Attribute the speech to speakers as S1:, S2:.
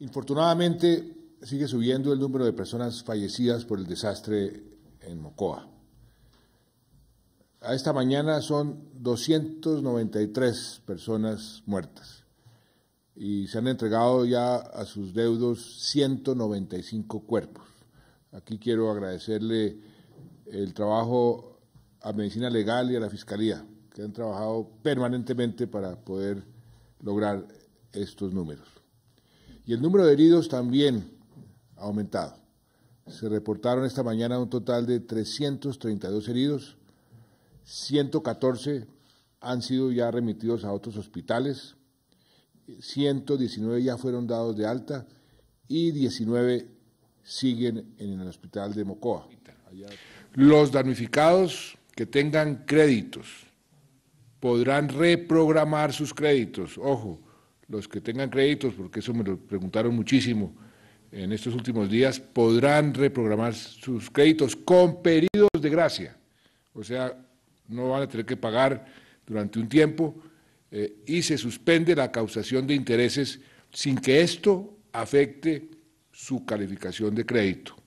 S1: Infortunadamente, sigue subiendo el número de personas fallecidas por el desastre en Mocoa. A esta mañana son 293 personas muertas y se han entregado ya a sus deudos 195 cuerpos. Aquí quiero agradecerle el trabajo a Medicina Legal y a la Fiscalía, que han trabajado permanentemente para poder lograr estos números. Y el número de heridos también ha aumentado. Se reportaron esta mañana un total de 332 heridos, 114 han sido ya remitidos a otros hospitales, 119 ya fueron dados de alta y 19 siguen en el hospital de Mocoa. Los damnificados que tengan créditos podrán reprogramar sus créditos, ojo, los que tengan créditos, porque eso me lo preguntaron muchísimo en estos últimos días, podrán reprogramar sus créditos con periodos de gracia. O sea, no van a tener que pagar durante un tiempo eh, y se suspende la causación de intereses sin que esto afecte su calificación de crédito.